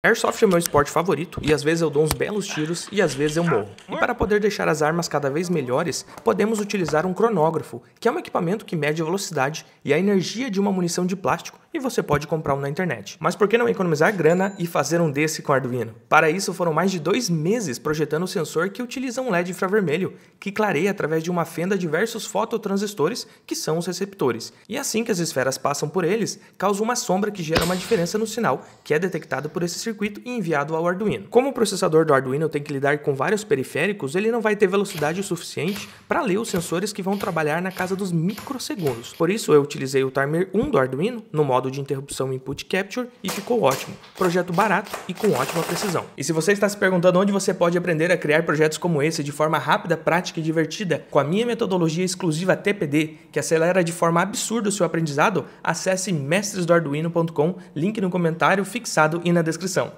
Airsoft é meu esporte favorito e às vezes eu dou uns belos tiros e às vezes eu morro. E para poder deixar as armas cada vez melhores, podemos utilizar um cronógrafo, que é um equipamento que mede a velocidade e a energia de uma munição de plástico e você pode comprar um na internet. Mas por que não economizar grana e fazer um desse com Arduino? Para isso foram mais de dois meses projetando o um sensor que utiliza um LED infravermelho, que clareia através de uma fenda diversos fototransistores, que são os receptores. E assim que as esferas passam por eles, causa uma sombra que gera uma diferença no sinal, que é detectado por esses circuito e enviado ao Arduino. Como o processador do Arduino tem que lidar com vários periféricos, ele não vai ter velocidade o suficiente para ler os sensores que vão trabalhar na casa dos microsegundos. Por isso, eu utilizei o timer 1 do Arduino no modo de interrupção input capture e ficou ótimo. Projeto barato e com ótima precisão. E se você está se perguntando onde você pode aprender a criar projetos como esse de forma rápida, prática e divertida, com a minha metodologia exclusiva TPD, que acelera de forma absurda o seu aprendizado, acesse mestresdoarduino.com, link no comentário fixado e na descrição.